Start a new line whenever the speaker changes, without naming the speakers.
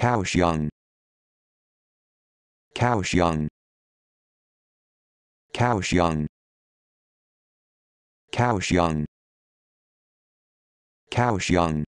Kaohsiung Kaohsiung Kaohsiung Kaohsiung Kaohsiung